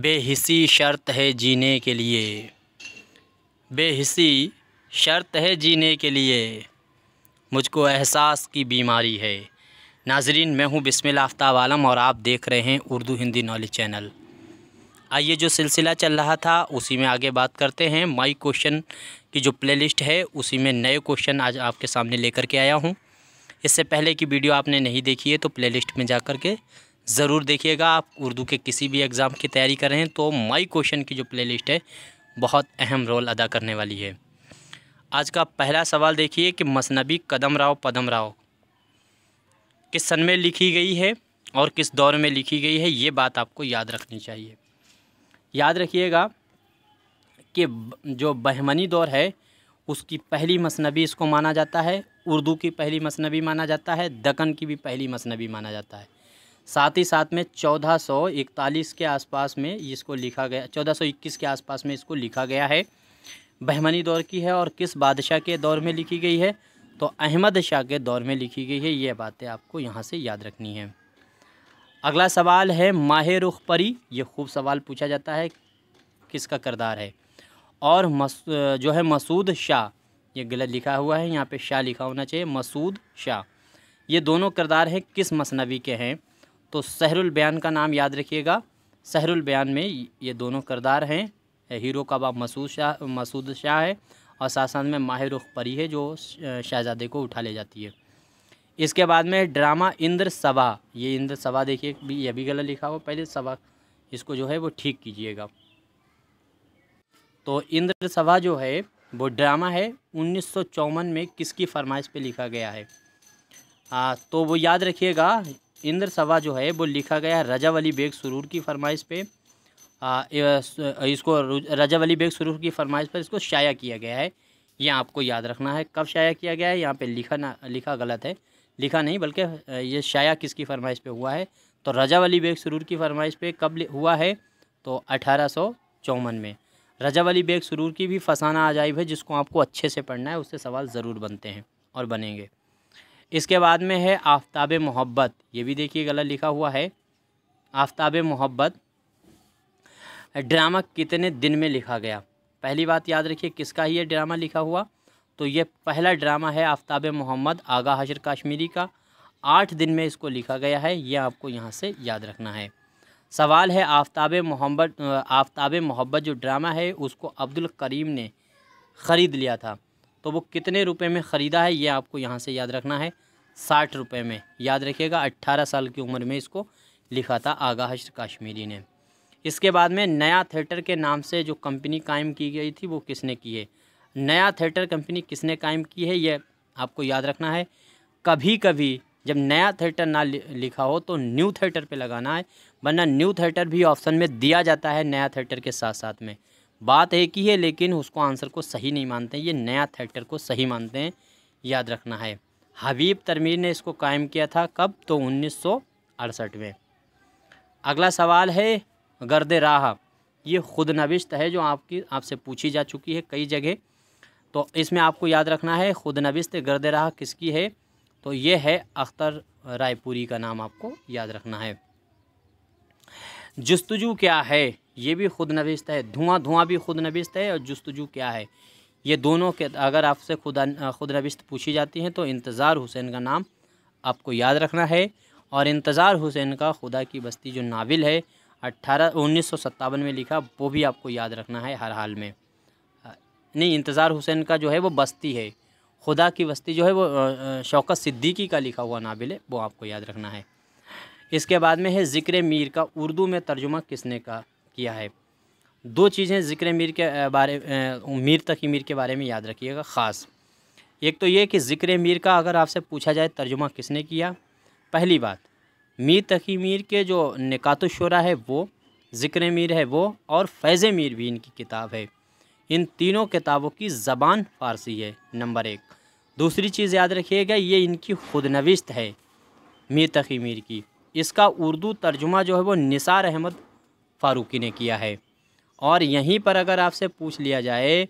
बेहिसी शर्त है जीने के लिए बेहिसी शर्त है जीने के लिए मुझको एहसास की बीमारी है नाजरीन मैं हूँ बिस्मिल आफ्ताब आलम और आप देख रहे हैं उर्दू हिंदी नॉलेज चैनल आइए जो सिलसिला चल रहा था उसी में आगे बात करते हैं माई क्वेश्चन की जो प्लेलिस्ट है उसी में नए क्वेश्चन आज आपके सामने लेकर के आया हूँ इससे पहले की वीडियो आपने नहीं देखी है तो लिस्ट में जा कर के ज़रूर देखिएगा आप उर्दू के किसी भी एग्ज़ाम की तैयारी कर रहे हैं तो माई क्वेश्चन की जो प्ले है बहुत अहम रोल अदा करने वाली है आज का पहला सवाल देखिए कि मसनबी कदम राव पदम राव किस सन में लिखी गई है और किस दौर में लिखी गई है ये बात आपको याद रखनी चाहिए याद रखिएगा कि जो बहमनी दौर है उसकी पहली मसनबी इसको माना जाता है उर्दू की पहली मसनबी माना जाता है दकन की भी पहली मसनबी माना जाता है साथ ही साथ में चौदह सौ इकतालीस के आसपास में इसको लिखा गया चौदह सौ इक्कीस के आसपास में इसको लिखा गया है बहमनी दौर की है और किस बादशाह के दौर में लिखी गई है तो अहमद शाह के दौर में लिखी गई है ये बातें आपको यहाँ से याद रखनी है अगला सवाल है माह रुख परी ये खूब सवाल पूछा जाता है किसका करदार है और मस, जो है मसूद शाह ये गलत लिखा हुआ है यहाँ पे शाह लिखा होना चाहिए मसूद शाह ये दोनों करदार हैं किस मसनवी के हैं तो सहरुल बयान का नाम याद रखिएगा सहरुल बयान में ये दोनों करदार हैं हीरो का बाप मसूद शाह मसूद शाह है और साथ साथ में माहिर परी है जो शहजादे को उठा ले जाती है इसके बाद में ड्रामा इंद्र सभा ये इंद्र सभा देखिए भी यह भी गलत लिखा हुआ पहले सभा इसको जो है वो ठीक कीजिएगा तो इंद्र सभा जो है वो ड्रामा है उन्नीस में किसकी फरमाइश पे लिखा गया है आ, तो वो याद रखिएगा इंद्र सभा जो है वो लिखा गया है रजा वली बेग सुरूर की फरमाइश पे आ, इसको रजा वली बेग सुरूर की फरमाइश पर इसको शाया किया गया है ये आपको याद रखना है कब शाया किया गया है यहाँ पे लिखा ना लिखा गलत है लिखा नहीं बल्कि ये शाया किसकी फरमाइश पे हुआ है तो रजा वली बेग सुरूर की फरमाइश पे कब हुआ है तो अठारह में रजा वली बेग सुरूर की भी फसाना आजाइब है जिसको आपको अच्छे से पढ़ना है उससे सवाल ज़रूर बनते हैं और बनेंगे इसके बाद में है आफ्ताब मोहब्बत ये भी देखिए गलत लिखा हुआ है आफ्ताब मोहब्बत ड्रामा कितने दिन में लिखा गया पहली बात याद रखिए किसका ही ये ड्रामा लिखा हुआ तो ये पहला ड्रामा है आफ्ताब मोहम्मद आगा हजर काश्मीरी का आठ दिन में इसको लिखा गया है ये आपको यहाँ से याद रखना है सवाल है आफ्ताब मोहम्मद आफ्ताब मोहब्बत जो ड्रामा है उसको अब्दुल करीम ने ख़रीद लिया था तो वो कितने रुपए में ख़रीदा है ये आपको यहाँ से याद रखना है साठ रुपये में याद रखिएगा अट्ठारह साल की उम्र में इसको लिखा था आगा हश्र काश्मीरी ने इसके बाद में नया थिएटर के नाम से जो कंपनी कायम की गई थी वो किसने की है नया थिएटर कंपनी किसने कायम की है ये आपको याद रखना है कभी कभी जब नया थिएटर ना लिखा हो तो न्यू थिएटर पे लगाना है वरना न्यू थिएटर भी ऑप्शन में दिया जाता है नया थिएटर के साथ साथ में बात एक ही है लेकिन उसको आंसर को सही नहीं मानते ये नया थेटर को सही मानते हैं याद रखना है हबीब तरमीर ने इसको कायम किया था कब तो उन्नीस में अगला सवाल है गर्द राह ये खुद नविश्त है जो आपकी आपसे पूछी जा चुकी है कई जगह तो इसमें आपको याद रखना है खुद नविश्त गर्द राह किसकी है तो ये है अख्तर रायपुरी का नाम आपको याद रखना है जस्तजू क्या है ये भी खुद नविस्त है धुआं धुआं भी खुद नविस्त है और जस्तजू क्या है ये दोनों के अगर आपसे खुदा खुद नविस्त पूछी जाती हैं तो इंतज़ार हुसैन का नाम आपको याद रखना है और इंतज़ार हुसैन का खुदा की बस्ती जो नावल है अट्ठारह उन्नीस सौ सत्तावन में लिखा वो भी आपको याद रखना है हर हाल में नहीं इंतज़ार हुसैन का जो है वो बस्ती है खुदा की बस्ती जो है वो शौकत सिद्दीकी का लिखा हुआ नावल है वो आपको याद रखना है इसके बाद में है ज़िक्र मीर का उर्दू में तर्जुमा किसने का किया है दो चीज़ें ज़िक्र मीर के बारे मीर तकी मीर के बारे में याद रखिएगा ख़ास एक तो ये कि ज़िक्र मीर का अगर आपसे पूछा जाए तर्जुमा किसने किया पहली बात मीर तकी मीर के जो निकात शुरा है वो ज़िक्र मीर है वो और फैज़ मीर भी इनकी किताब है इन तीनों किताबों की ज़बान फ़ारसी है नंबर एक दूसरी चीज़ याद रखिएगा ये इनकी खुद है मीर तकी मीर की इसका उर्दू तर्जुमा जो है वो निसार अहमद फ़ारूकी ने किया है और यहीं पर अगर आपसे पूछ लिया जाए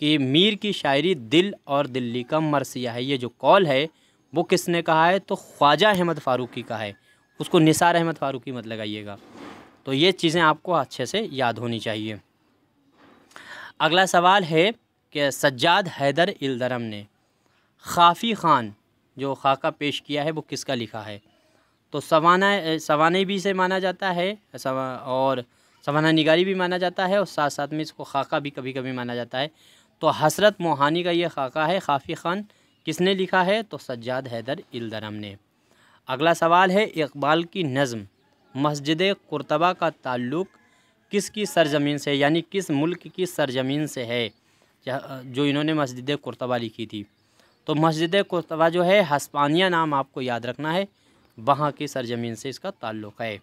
कि मीर की शायरी दिल और दिल्ली का मरसिया है ये जो कॉल है वो किसने कहा है तो ख्वाजा अहमद फ़ारूकी का है उसको निसार अहमद फ़ारूकी मत लगाइएगा तो ये चीज़ें आपको अच्छे से याद होनी चाहिए अगला सवाल है कि सज्जाद हैदर इल्दरम ने खाफ़ी ख़ान जो खाका पेश किया है वो किसका लिखा है तो सवाना सवाने भी से माना जाता है और सवाना निगारी भी माना जाता है और साथ साथ में इसको खाका भी कभी कभी माना जाता है तो हसरत मोहानी का ये खाका है खाफी ख़ान किसने लिखा है तो सज्जाद हैदर इल्दरम ने अगला सवाल है इकबाल की नज़म मस्जिद कुरतबा का ताल्लुक़ किसकी सरजमीन से यानी किस मुल्क की सरजमीन से है जो इन्होंने मस्जिद कुरतबा लिखी थी तो मस्जिद कुरतबा जो है हस्पानिया नाम आपको याद रखना है वहाँ की सरजमीन से इसका ताल्लुक़ है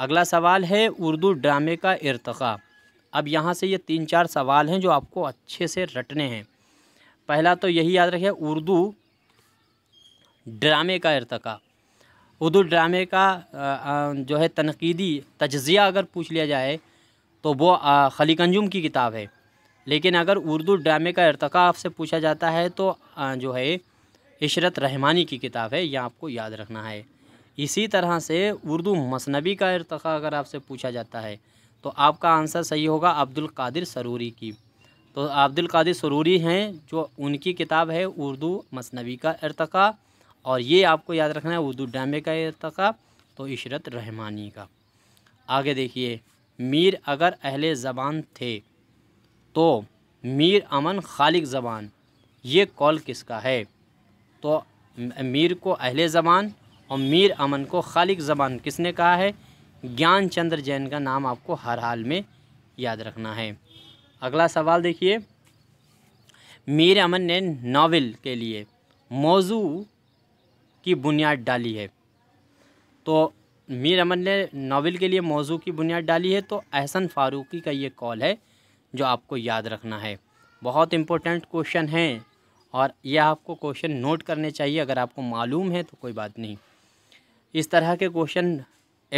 अगला सवाल है उर्दू ड्रामे का इरतका अब यहाँ से ये तीन चार सवाल हैं जो आपको अच्छे से रटने हैं पहला तो यही याद रखे उर्दू ड्रामे का इरतका उर्दू ड्रामे का जो है तनकीदी तजिया अगर पूछ लिया जाए तो वो खलीकंजुम की किताब है लेकिन अगर उर्दू ड्रामे का इरतका आपसे पूछा जाता है तो जो है इशरत रहमानी की किताब है यह आपको याद रखना है इसी तरह से उर्दू मसनबी का इरतखा अगर आपसे पूछा जाता है तो आपका आंसर सही होगा अब्दुल कादिर सरूरी की तो अब्दुल कादिर सरूरी हैं जो उनकी किताब है उर्दू मसनबी का इरतका और ये आपको याद रखना है उर्दू डामे का इरतका तो इशरत रहमानी का आगे देखिए मीर अगर अहले ज़बान थे तो मीर अमन खालिक ज़बान ये कॉल किसका है तो मीर को अहले ज़बान और मीर अमन को खालिक ज़बान किसने कहा है ज्ञान चंद्र जैन का नाम आपको हर हाल में याद रखना है अगला सवाल देखिए मीर अमन ने नावल के लिए मौजू की बुनियाद डाली है तो मीर अमन ने नावल के लिए मौजू की बुनियाद डाली है तो अहसन फ़ारूकी का ये कॉल है जो आपको याद रखना है बहुत इम्पोर्टेंट क्वेश्चन हैं और यह आपको क्वेश्चन नोट करने चाहिए अगर आपको मालूम है तो कोई बात नहीं इस तरह के क्वेश्चन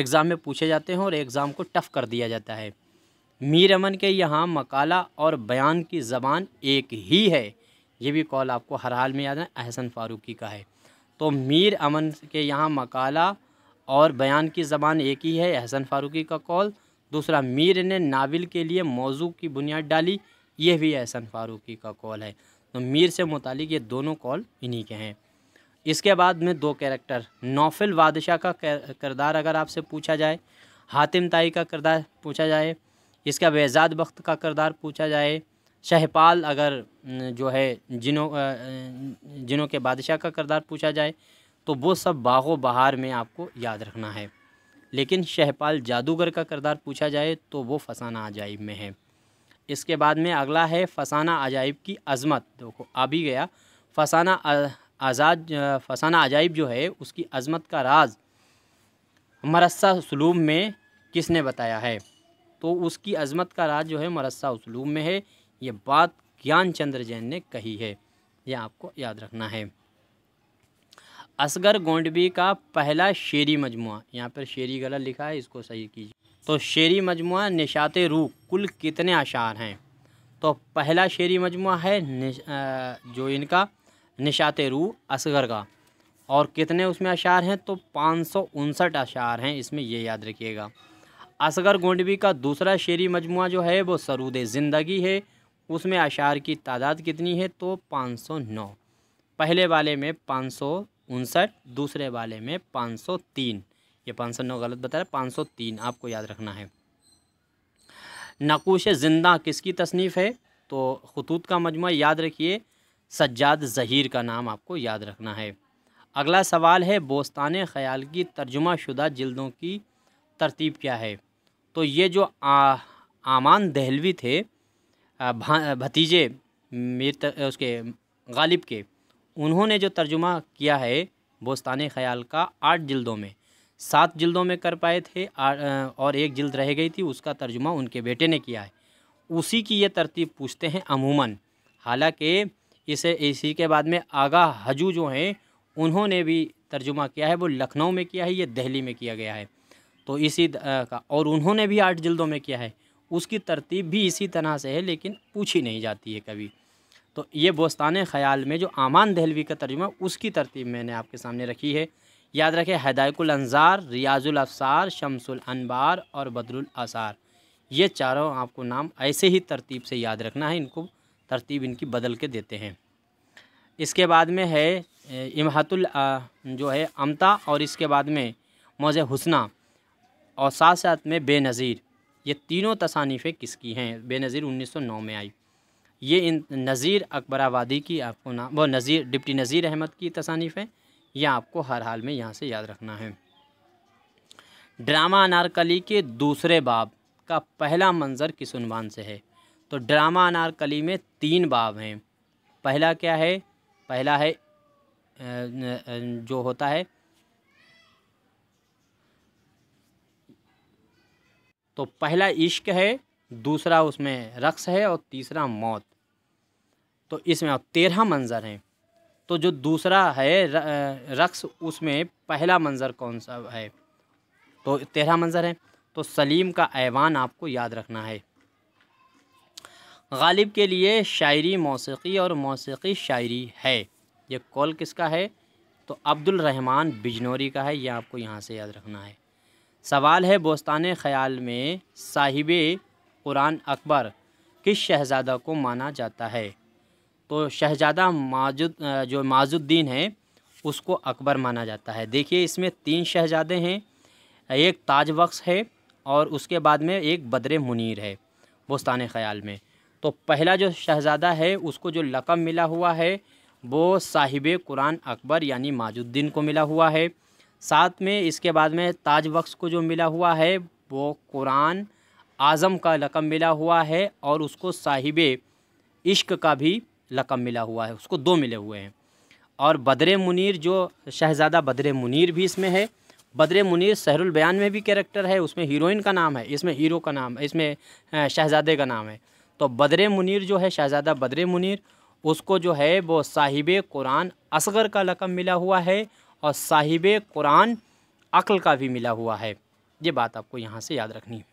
एग्ज़ाम में पूछे जाते हैं और एग्ज़ाम को टफ़ कर दिया जाता है मीर अमन के यहाँ मकाला और बयान की ज़बान एक ही है ये भी कॉल आपको हर हाल में याद है अहसन फ़ारूकी का है तो मीर अमन के यहाँ मकाला और बयान की ज़बान एक ही है अहसन फ़ारूकी का कॉल दूसरा मीर ने नावल के लिए मौजू की बुनियाद डाली यह भी अहसन फ़ारूकी का कॉल है तो मीर से मुतलिक ये दोनों कॉल इन्हीं के हैं इसके बाद में दो कैरेक्टर नौफिल बादशाह का किरदार अगर आपसे पूछा जाए हातिम ताई का किरदार पूछा जाए इसका बेजाद वक्त का किरदार पूछा जाए शहपाल अगर जो है जिनों जिनों के बादशाह का किरदार पूछा जाए तो वो सब बागो बहार में आपको याद रखना है लेकिन शहपाल जादूगर का किरदार पूछा जाए तो वो फसाना अजाइब में है इसके बाद में अगला है फसाना अजाइब की अज़मत देखो आ भी गया फसाना आज़ाद फसाना अजाइब जो है उसकी अज़मत का राज मरसा उसलूब में किसने बताया है तो उसकी अज़मत का राज जो है मरसा उसलूब में है ये बात ज्ञान चंद्र जैन ने कही है यह आपको याद रखना है असगर गोंडबी का पहला शेरी मजमु यहाँ पर शेरी गला लिखा है इसको सही कीजिए तो शेरी मजमु निशात रूह कुल कितने अशार हैं तो पहला शेरी मजमु है जो इनका निशात रूह असगर का और कितने उसमें अशार हैं तो पाँच सौ उनसठ अशार हैं इसमें ये याद रखिएगा असगर गोंडवी का दूसरा शेरी मजमु जो है वो सरूद ज़िंदगी है उसमें अशार की तादाद कितनी है तो पाँच सौ नौ पहले वाले में पाँच सौ उनसठ दूसरे वाले में पाँच सौ तीन ये पाँच सौ नौ गलत बता रहे पाँच सौ तीन आपको याद रखना है नकुश ज़िंदा किसकी तसनीफ़ है तो खतूत का मजमु याद रखिए सज्जाद ज़हीर का नाम आपको याद रखना है अगला सवाल है बोस्तान ख़याल की तर्जुमा शुदा जल्दों की तरतीब क्या है तो ये जो आ, आमान दहलवी थे भतीजे मीर तर, उसके गालिब के उन्होंने जो तर्जुमा किया है बोस्तान ख़याल का आठ जल्दों में सात जिल्दों में कर पाए थे और एक जिल्द रह गई थी उसका तर्जुमा उनके बेटे ने किया है उसी की ये तरतीब पूछते हैं अमूमन हालांकि इसे इसी के बाद में आगा हजू जो हैं उन्होंने भी तर्जुमा किया है वो लखनऊ में किया है ये दिल्ली में किया गया है तो इसी का और उन्होंने भी आठ जिल्दों में किया है उसकी तरतीब भी इसी तरह से है लेकिन पूछी नहीं जाती है कभी तो ये बोस्तान ख़याल में जो आमान दहलवी का तर्जुमा उसकी तरतीब मैंने आपके सामने रखी है याद रखें हदायकुल अनजार रियाजुल अफसार शमसुल अनबार और बदरुल आसार ये चारों आपको नाम ऐसे ही तरतीब से याद रखना है इनको तरतीब इनकी बदल के देते हैं इसके बाद में है इमहतुल जो है अमता और इसके बाद में मौज़ हुसना और साथ साथ में बेनज़ीर ये तीनों तसानीफ़ें किसकी हैं बेनज़ीर 1909 में आई ये इन नज़ीर अकबराबादी की आपको नाम वो नज़ीर डिप्टी नज़ीर अहमद की तसानीफ़ है यह आपको हर हाल में यहाँ से याद रखना है ड्रामा अनारकली के दूसरे बाब का पहला मंजर किस उनवान से है तो ड्रामा अनारकली में तीन बाब हैं पहला क्या है पहला है जो होता है तो पहला इश्क है दूसरा उसमें रक्स है और तीसरा मौत तो इसमें तेरह मंजर हैं तो जो दूसरा है रक्स उसमें पहला मंज़र कौन सा है तो तेरह मंज़र है तो सलीम का ऐवान आपको याद रखना है गालिब के लिए शायरी मौसीकी और मौसीकी शायरी है ये कॉल किसका है तो अब्दुल रहमान बिजनौरी का है ये आपको यहाँ से याद रखना है सवाल है बोस्तान ख्याल में साहिब कुरान अकबर किस शहज़ादा को माना जाता है तो शहजादा माजुद जो माजुद्दीन है उसको अकबर माना जाता है देखिए इसमें तीन शहजादे हैं एक ताज बख्श है और उसके बाद में एक बदरे मुनीर है बोस्तान ख़याल में तो पहला जो शहज़ादा है उसको जो लकम मिला हुआ है वो साहिब कुरान अकबर यानी माजुद्दीन को मिला हुआ है साथ में इसके बाद में ताज बख्श को जो मिला हुआ है वो कुरान आज़म का लकम मिला हुआ है और उसको साहिब इश्क का भी लकम मिला हुआ है उसको दो मिले हुए हैं और बदर मुनीर जो शहज़ादा बदर मुनीर भी इसमें है बदर मुनीर सहरुल बयान में भी कैरेक्टर है उसमें हीरोइन का नाम है इसमें हीरो का नाम है इसमें शहज़ादे का नाम है तो बदर मुनीर जो है शहज़ादा बदर मुनीर उसको जो है वो साहिब कुरान असगर का लकम मिला हुआ है और साहिब कुरान अक्ल का भी मिला हुआ है ये बात आपको यहाँ से याद रखनी है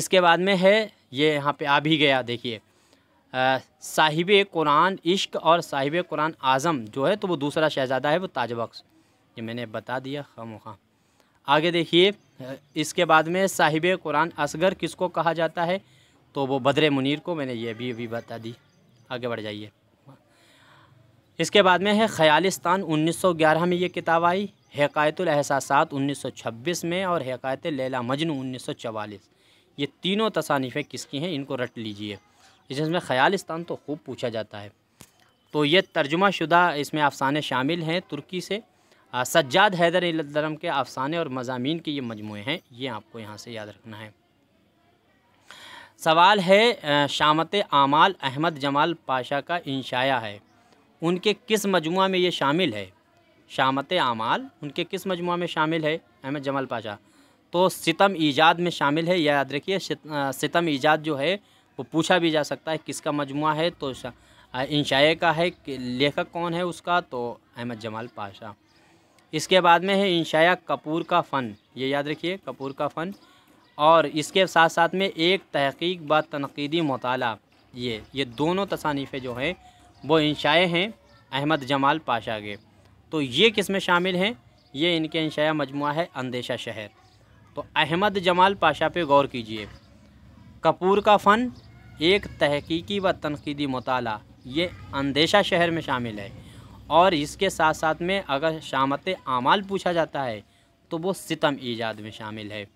इसके बाद में है ये यहाँ पे आ भी गया देखिए साहिब कुरान इश्क और साहिब कुरान आज़म जो है तो वो दूसरा शहज़ादा है वो ताज बख्श ये मैंने बता दिया खाम खां आगे देखिए इसके बाद में साहिब कुरान असगर किसको कहा जाता है तो वो बदर मुनीर को मैंने ये भी अभी बता दी आगे बढ़ जाइए इसके बाद में है ख़यालिस्तान 1911 में ये किताब आई हकायतुल एहसासात 1926 में और हकायत लैला मजनू 1944 ये तीनों तसानीफ़ें किसकी हैं इनको रट लीजिए जिसमें ख़यालिस्तान तो खूब पूछा जाता है तो ये तर्जुमा शुदा इसमें अफसाने शामिल हैं तुर्की से सज्जाद हैदर अलम के अफसाने और मजामी के ये मजमू हैं ये आपको यहाँ से याद रखना है सवाल है शामत आमाल अहमद जमाल पाशा का इंशाया है उनके किस मजमू में ये शामिल है शामत आमाल उनके किस मजमू में शामिल है अहमद जमाल पाशा तो सितम ईजाद में शामिल है याद रखिए सितम ईजाद जो है वो पूछा भी जा सकता है किसका मजमु है तो इंशाए का है कि लेखक कौन है उसका तो अहमद जमाल पाशा इसके बाद में है इंशाया कपूर का फ़न ये याद रखिए कपूर का फ़न और इसके साथ साथ में एक तहकीक व तनकीदी मताल ये ये दोनों तसानीफ़ें जो हैं वो इंशाए हैं अहमद जमाल पाशा के तो ये किस में शामिल हैं ये इनके इंशाया मजमु है अंदेशा शहर तो अहमद जमाल पाशा पे गौर कीजिए कपूर का फ़न एक तहकीकी व तनकीदी मताल ये अंदेशा शहर में शामिल है और इसके साथ साथ में अगर शामत आमाल पूछा जाता है तो वो सितम ईजाद में शामिल है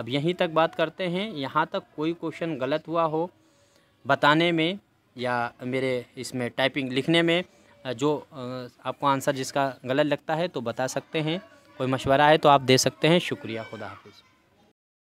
अब यहीं तक बात करते हैं यहाँ तक कोई क्वेश्चन गलत हुआ हो बताने में या मेरे इसमें टाइपिंग लिखने में जो आपको आंसर जिसका गलत लगता है तो बता सकते हैं कोई मशवरा है तो आप दे सकते हैं शुक्रिया खुदा हाफिज़